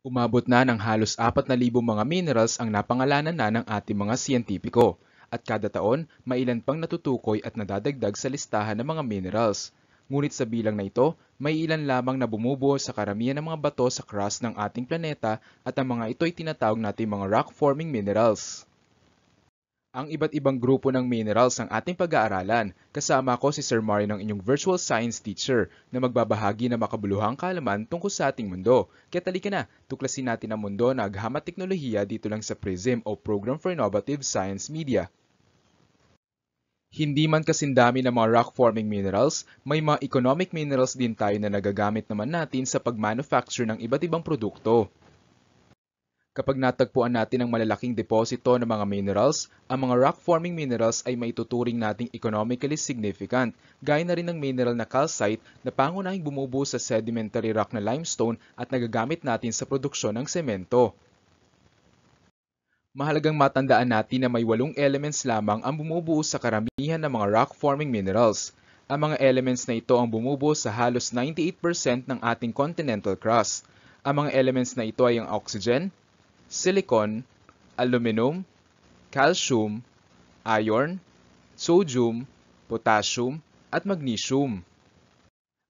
Umabot na ng halos 4,000 mga minerals ang napangalanan na ng ating mga siyentipiko at kada taon may ilan pang natutukoy at nadadagdag sa listahan ng mga minerals. Ngunit sa bilang na ito, may ilan lamang na bumubuo sa karamihan ng mga bato sa crust ng ating planeta at ang mga ito ay tinatawag nating mga rock-forming minerals ang iba't ibang grupo ng minerals ang ating pag-aaralan. Kasama ko si Sir Mario ng inyong virtual science teacher na magbabahagi ng makabuluhang kaalaman tungkol sa ating mundo. Kaya talika na, tuklasin natin ang mundo na agham at teknolohiya dito lang sa PRISM o Program for Innovative Science Media. Hindi man kasindami ng mga rock-forming minerals, may mga economic minerals din tayo na nagagamit naman natin sa pag-manufacture ng iba't ibang produkto. Kapag natagpuan natin ang malalaking deposito ng mga minerals, ang mga rock-forming minerals ay maituturing nating economically significant, gaya na rin ng mineral na calcite na pangunahing bumubuo sa sedimentary rock na limestone at nagagamit natin sa produksyon ng semento. Mahalagang matandaan natin na may walong elements lamang ang bumubuo sa karamihan ng mga rock-forming minerals. Ang mga elements na ito ang bumubuo sa halos 98% ng ating continental crust. Ang mga elements na ito ay ang oxygen, silicon, aluminum, calcium, iron, sodium, potassium, at magnesium.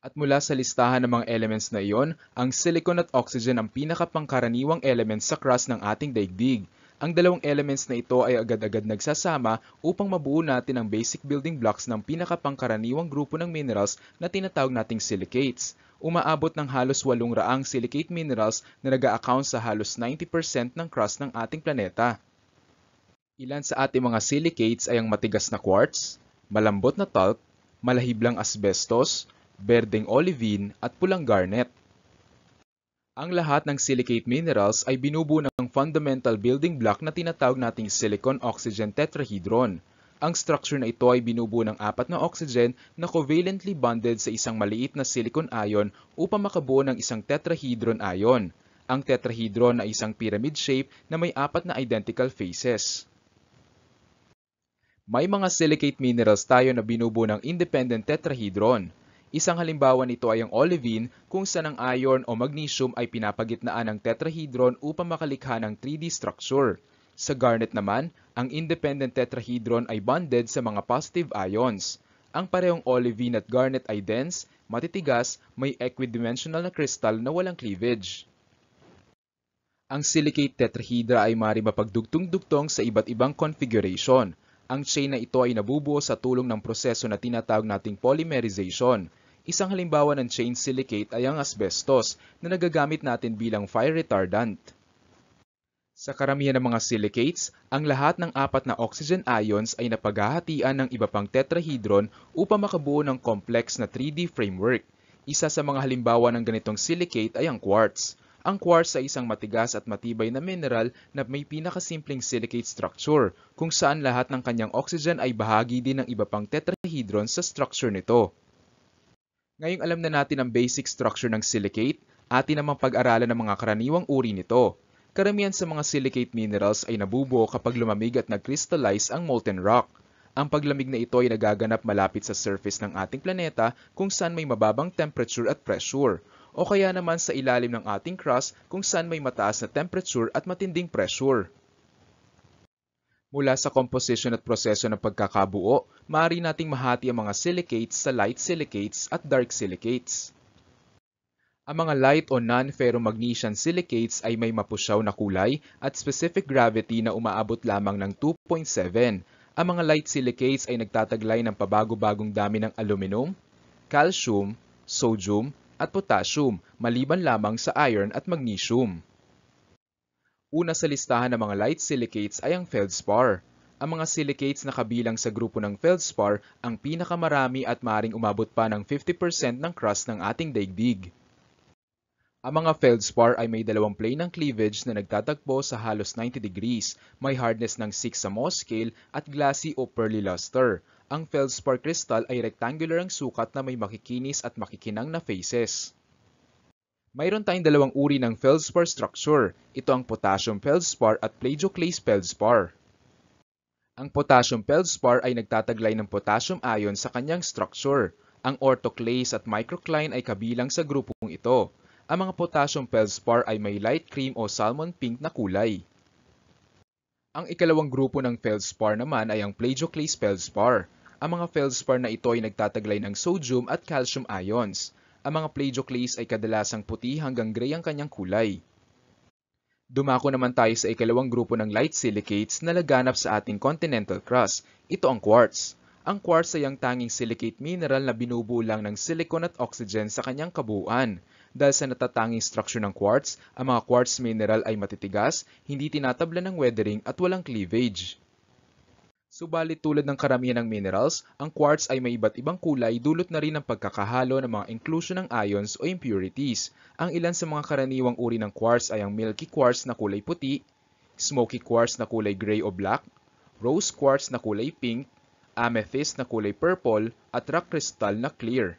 At mula sa listahan ng mga elements na iyon, ang silicon at oxygen ang pinakapangkaraniwang elements sa crust ng ating daigdig. Ang dalawang elements na ito ay agad-agad nagsasama upang mabuo natin ang basic building blocks ng pinakapangkaraniwang grupo ng minerals na tinatawag nating silicates umaabot ng halos 800 silicate minerals na nag account sa halos 90% ng crust ng ating planeta. Ilan sa ating mga silicates ay ang matigas na quartz, malambot na talc, malahiblang asbestos, berdeng olivine at pulang garnet. Ang lahat ng silicate minerals ay binubuo ng fundamental building block na tinatawag nating silicon oxygen tetrahedron ang structure na ito ay binubuo ng apat na oxygen na covalently bonded sa isang maliit na silicon ion upang makabuo ng isang tetrahedron ion. Ang tetrahedron ay isang pyramid shape na may apat na identical faces. May mga silicate minerals tayo na binubuo ng independent tetrahedron. Isang halimbawa nito ay ang olivine kung saan ang iron o magnesium ay pinapagitnaan ng tetrahedron upang makalikha ng 3D structure. Sa garnet naman, ang independent tetrahedron ay bonded sa mga positive ions. Ang parehong olivine at garnet ay dense, matitigas, may equidimensional na crystal na walang cleavage. Ang silicate tetrahedra ay maaaring mapagdugtong-dugtong sa iba't ibang configuration. Ang chain na ito ay nabubuo sa tulong ng proseso na tinatawag nating polymerization. Isang halimbawa ng chain silicate ay ang asbestos na nagagamit natin bilang fire retardant. Sa karamihan ng mga silicates, ang lahat ng apat na oxygen ions ay napaghahatian ng iba pang tetrahedron upang makabuo ng complex na 3D framework. Isa sa mga halimbawa ng ganitong silicate ay ang quartz. Ang quartz ay isang matigas at matibay na mineral na may pinakasimpleng silicate structure, kung saan lahat ng kanyang oxygen ay bahagi din ng iba pang tetrahedron sa structure nito. Ngayong alam na natin ang basic structure ng silicate, atin namang pag-aralan ng mga karaniwang uri nito. Karamihan sa mga silicate minerals ay nabubuo kapag lumamig at nag-crystallize ang molten rock. Ang paglamig na ito ay nagaganap malapit sa surface ng ating planeta kung saan may mababang temperature at pressure, o kaya naman sa ilalim ng ating crust kung saan may mataas na temperature at matinding pressure. Mula sa composition at proseso ng pagkakabuo, maaari nating mahati ang mga silicates sa light silicates at dark silicates. Ang mga light o non-ferromagnesian silicates ay may mapusyaw na kulay at specific gravity na umaabot lamang ng 2.7. Ang mga light silicates ay nagtataglay ng pabago-bagong dami ng aluminum, calcium, sodium, at potassium, maliban lamang sa iron at magnesium. Una sa listahan ng mga light silicates ay ang feldspar. Ang mga silicates na kabilang sa grupo ng feldspar ang pinakamarami at maring umabot pa ng 50% ng crust ng ating daigdig. Ang mga feldspar ay may dalawang plane ng cleavage na nagtatagpo sa halos 90 degrees, may hardness ng 6 sa Mohs scale at glassy o pearly luster. Ang feldspar crystal ay rectangular ang sukat na may makikinis at makikinang na faces. Mayroon tayong dalawang uri ng feldspar structure. Ito ang potassium feldspar at plagioclase feldspar. Ang potassium feldspar ay nagtataglay ng potassium ion sa kanyang structure. Ang orthoclase at microcline ay kabilang sa grupong ito. Ang mga potassium feldspar ay may light cream o salmon pink na kulay. Ang ikalawang grupo ng feldspar naman ay ang plagioclase feldspar. Ang mga feldspar na ito ay nagtataglay ng sodium at calcium ions. Ang mga plagioclase ay kadalasang puti hanggang gray ang kanyang kulay. Dumako naman tayo sa ikalawang grupo ng light silicates na laganap sa ating continental crust. Ito ang quartz. Ang quartz ay ang tanging silicate mineral na binubuo lang ng silicon at oxygen sa kanyang kabuuan. Dahil sa natatanging structure ng quartz, ang mga quartz mineral ay matitigas, hindi tinatablan ng weathering at walang cleavage. Subalit tulad ng karamihan ng minerals, ang quartz ay may iba't ibang kulay dulot na rin ng pagkakahalo ng mga inclusion ng ions o impurities. Ang ilan sa mga karaniwang uri ng quartz ay ang milky quartz na kulay puti, smoky quartz na kulay gray o black, rose quartz na kulay pink, amethyst na kulay purple, at rock crystal na clear.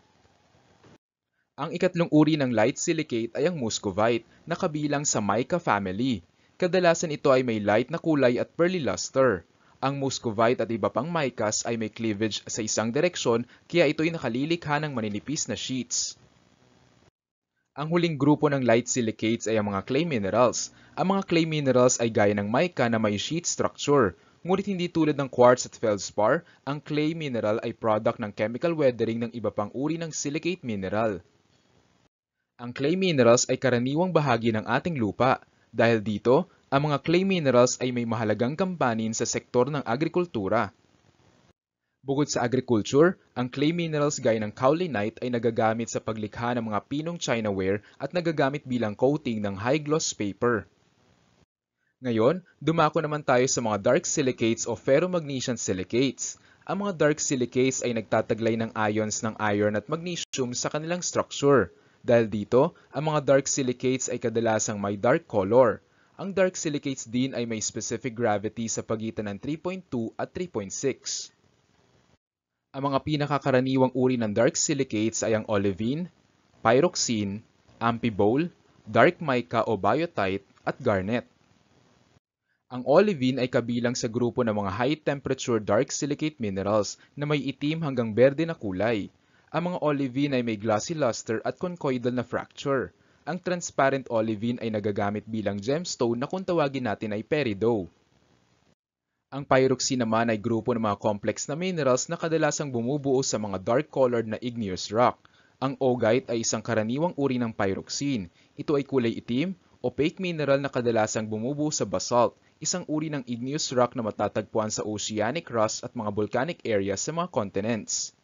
Ang ikatlong uri ng light silicate ay ang muscovite na kabilang sa mica family. Kadalasan ito ay may light na kulay at pearly luster. Ang muscovite at iba pang micas ay may cleavage sa isang direksyon kaya ito'y nakalilikha ng maninipis na sheets. Ang huling grupo ng light silicates ay ang mga clay minerals. Ang mga clay minerals ay gaya ng mica na may sheet structure. Ngunit hindi tulad ng quartz at feldspar, ang clay mineral ay product ng chemical weathering ng iba pang uri ng silicate mineral. Ang clay minerals ay karaniwang bahagi ng ating lupa dahil dito, ang mga clay minerals ay may mahalagang kampanin sa sektor ng agrikultura. Bukod sa agriculture, ang clay minerals gaya ng kaolinite ay nagagamit sa paglikha ng mga pinong chinaware at nagagamit bilang coating ng high-gloss paper. Ngayon, dumako naman tayo sa mga dark silicates o ferromagnesian silicates. Ang mga dark silicates ay nagtataglay ng ions ng iron at magnesium sa kanilang structure. Dahil dito, ang mga dark silicates ay kadalasang may dark color. Ang dark silicates din ay may specific gravity sa pagitan ng 3.2 at 3.6. Ang mga pinakakaraniwang uri ng dark silicates ay ang olivine, pyroxene, amphibole, dark mica o biotite, at garnet. Ang olivine ay kabilang sa grupo ng mga high-temperature dark silicate minerals na may itim hanggang berde na kulay. Ang mga olivine ay may glossy luster at conchoidal na fracture. Ang transparent olivine ay nagagamit bilang gemstone na kung tawagin natin ay peridot. Ang pyroxene naman ay grupo ng mga complex na minerals na kadalasang bumubuo sa mga dark-colored na igneous rock. Ang augite ay isang karaniwang uri ng pyroxene. Ito ay kulay itim, opaque mineral na kadalasang bumubuo sa basalt, isang uri ng igneous rock na matatagpuan sa oceanic crust at mga volcanic areas sa mga continents.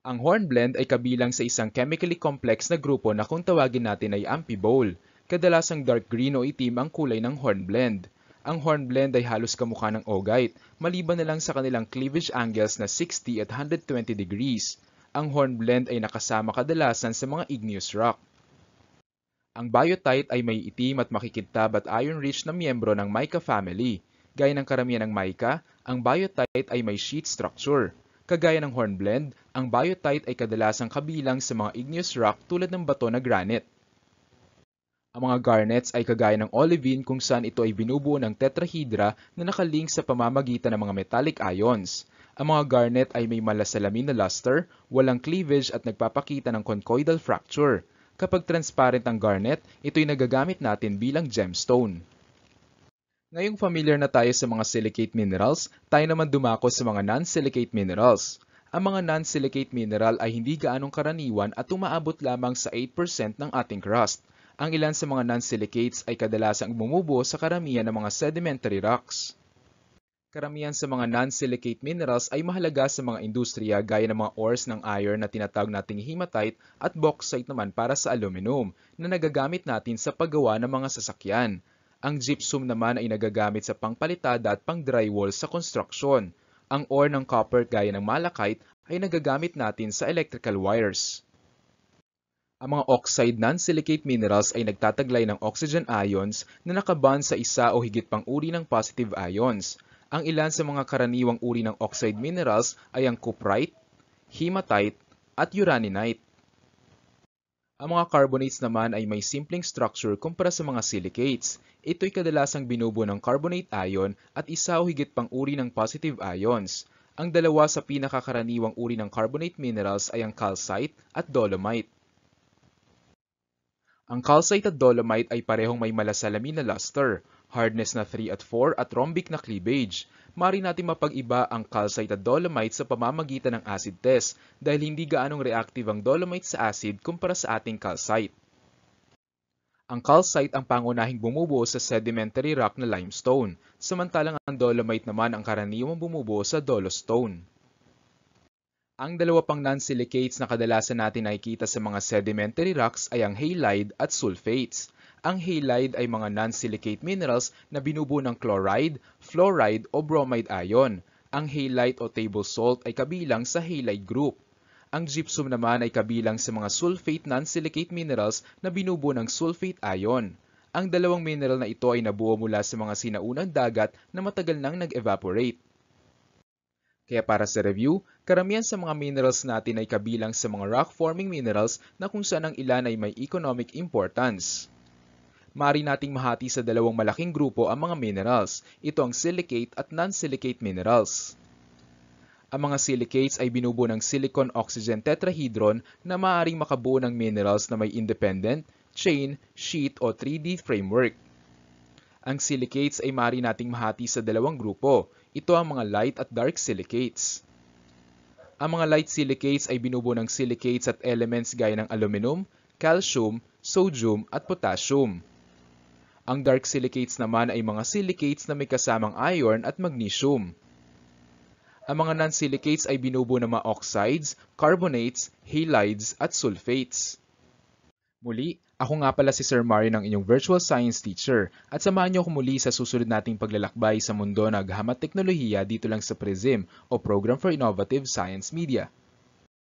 Ang hornblende ay kabilang sa isang chemically complex na grupo na kung tawagin natin ay ampibole. Kadalasang dark green o itim ang kulay ng hornblende. Ang hornblende ay halos kamukha ng ogite, maliban na lang sa kanilang cleavage angles na 60 at 120 degrees. Ang hornblende ay nakasama kadalasan sa mga igneous rock. Ang biotite ay may itim at makikintab at iron-rich na miyembro ng mica family. Gaya ng karamihan ng mica, ang biotite ay may sheet structure. Kagaya ng hornblende, ang biotite ay kadalasang kabilang sa mga igneous rock tulad ng bato na granite. Ang mga garnets ay kagaya ng olivine kung saan ito ay binubuo ng tetrahedra na nakalink sa pamamagitan ng mga metallic ions. Ang mga garnet ay may malasalamin na luster, walang cleavage at nagpapakita ng conchoidal fracture. Kapag transparent ang garnet, ito'y nagagamit natin bilang gemstone. Ngayong familiar na tayo sa mga silicate minerals, tayo naman dumako sa mga non-silicate minerals ang mga non-silicate mineral ay hindi gaanong karaniwan at umaabot lamang sa 8% ng ating crust. Ang ilan sa mga non-silicates ay kadalasang bumubuo sa karamihan ng mga sedimentary rocks. Karamihan sa mga non-silicate minerals ay mahalaga sa mga industriya gaya ng mga ores ng iron na tinatawag nating hematite at bauxite naman para sa aluminum na nagagamit natin sa paggawa ng mga sasakyan. Ang gypsum naman ay nagagamit sa pangpalitada at pang-drywall sa construction. Ang ore ng copper gaya ng malachite ay nagagamit natin sa electrical wires. Ang mga oxide non-silicate minerals ay nagtataglay ng oxygen ions na nakabond sa isa o higit pang uri ng positive ions. Ang ilan sa mga karaniwang uri ng oxide minerals ay ang cuprite, hematite, at uraninite. Ang mga carbonates naman ay may simpleng structure kumpara sa mga silicates. Ito'y kadalasang binubo ng carbonate ion at isa o higit pang uri ng positive ions. Ang dalawa sa pinakakaraniwang uri ng carbonate minerals ay ang calcite at dolomite. Ang calcite at dolomite ay parehong may malasalamin na luster hardness na 3 at 4 at rhombic na cleavage. Mari natin mapag-iba ang calcite at dolomite sa pamamagitan ng acid test dahil hindi gaanong reactive ang dolomite sa acid kumpara sa ating calcite. Ang calcite ang pangunahing bumubuo sa sedimentary rock na limestone, samantalang ang dolomite naman ang karaniwang bumubuo sa dolostone. Ang dalawa pang non-silicates na kadalasan natin nakikita sa mga sedimentary rocks ay ang halide at sulfates. Ang halide ay mga non-silicate minerals na binubuo ng chloride, fluoride o bromide ion. Ang halite o table salt ay kabilang sa halide group. Ang gypsum naman ay kabilang sa mga sulfate non-silicate minerals na binubuo ng sulfate ion. Ang dalawang mineral na ito ay nabuo mula sa mga sinaunang dagat na matagal nang nag-evaporate. Kaya para sa review, karamihan sa mga minerals natin ay kabilang sa mga rock-forming minerals na kung saan ang ilan ay may economic importance maaari nating mahati sa dalawang malaking grupo ang mga minerals. Ito ang silicate at non-silicate minerals. Ang mga silicates ay binubuo ng silicon-oxygen tetrahedron na maaaring makabuo ng minerals na may independent, chain, sheet o 3D framework. Ang silicates ay maaari nating mahati sa dalawang grupo. Ito ang mga light at dark silicates. Ang mga light silicates ay binubuo ng silicates at elements gaya ng aluminum, calcium, sodium at potassium. Ang dark silicates naman ay mga silicates na may kasamang iron at magnesium. Ang mga non-silicates ay binubo ng mga oxides, carbonates, halides, at sulfates. Muli, ako nga pala si Sir Mario ng inyong virtual science teacher at samahan niyo ako muli sa susunod nating paglalakbay sa mundo ng gahamat teknolohiya dito lang sa PRISM o Program for Innovative Science Media.